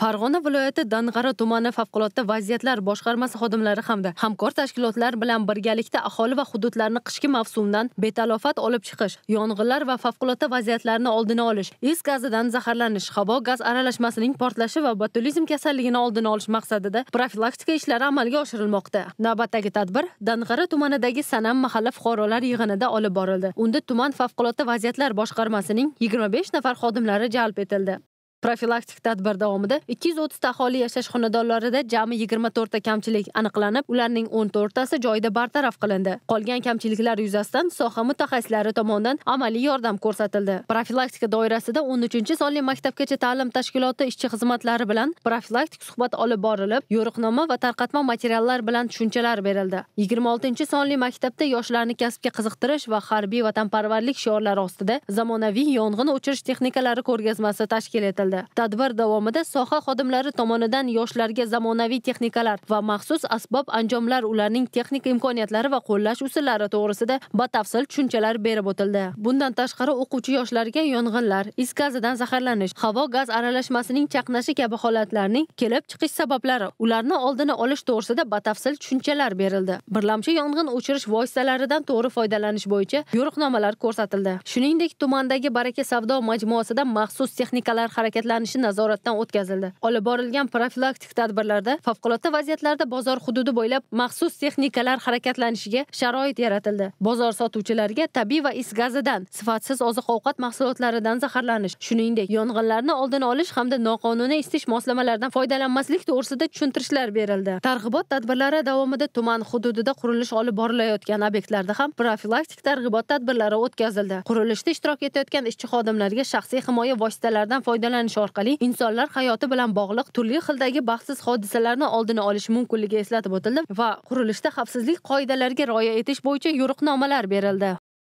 farg'ona viloyati dang'ara tumani favqulodda vaziyatlar boshqarmasi xodimlari hamda hamkor tashkilotlar bilan birgalikda aholi va hududlarni qishki mavsumdan betalofat olib chiqish yong'inlar va favqulodda vaziyatlarni oldini olish is gazidan zaharlanish havo gaz aralashmasining portlashi va botulizm kasalligini oldini olish maqsadida profilaktika ishlari amalga oshirilmoqda navbatdagi tadbir dang'ara tumanidagi sanam mahalla fuqarolar yig'inida olib borildi unda tuman favqulodda vaziyatlar boshqarmasining yigirma besh nafar xodimlari jalb etildi profilaktik tadbir davomida ikki yuz o'ttizta aholi yashash xonadonlarida jami yigirma to'rtta kamchilik aniqlanib ularning o'n to'rttasi joyida bartaraf qilindi qolgan kamchiliklar yuzasidan soha mutaxassislari tomonidan amaliy yordam ko'rsatildi profilaktika doirasida o'n uchinchi sonli maktabgacha ta'lim tashkiloti ishchi xizmatlari bilan profilaktik suhbat olib borilib yo'riqnoma va tarqatma materiallar bilan tushunchalar berildi yigirma oltinchi sonli maktabda yoshlarni kasbga qiziqtirish va harbiy vatanparvarlik shiorlari ostida zamonaviy yong'in o'chirish texnikalari ko'rgazmasi tashkil etildi etildi tadbir davomida soha xodimlari tomonidan yoshlarga zamonaviy texnikalar va maxsus asbob anjomlar ularning texnik imkoniyatlari va qo'llash usullari to'g'risida batafsil tushunchalar berib o'tildi bundan tashqari o'quvchi yoshlarga yong'inlar is gazidan zaharlanish havo gaz aralashmasining chaqnashi kabi holatlarning kelib chiqish sabablari ularni oldini olish to'g'risida batafsil tushunchalar berildi birlamchi yong'in o'chirish vositalaridan to'g'ri foydalanish bo'yicha yo'riqnomalar ko'rsatildi shuningdek tumandagi baraka savdo majmuasida maxsus texnikalar harakat harakatlanishi nazoratdan o'tkazildi olib borilgan profilaktik tadbirlarda favqulodda vaziyatlarda bozor hududi bo'ylab maxsus texnikalar harakatlanishiga sharoit yaratildi bozor sotuvchilariga tabiiy va is gazidan sifatsiz oziq ovqat mahsulotlaridan zaharlanish shuningdek yong'inlarni oldini olish hamda noqonuniy isitish moslamalaridan foydalanmaslik to'g'risida tushuntirishlar berildi targ'ibot tadbirlari davomida tuman hududida qurilish olib borilayotgan obyektlarda ham profilaktik targ'ibot tadbirlari o'tkazildi qurilishda ishtirok etayotgan ishchi xodimlarga shaxsiy himoya vositalaridan foydalanish foydalanish orqali insonlar hayoti bilan bog'liq turli xildagi baxtsiz hodisalarni oldini olish mumkinligi eslatib o'tildi va qurilishda xavfsizlik qoidalariga rioya etish bo'yicha yo'riqnomalar berildi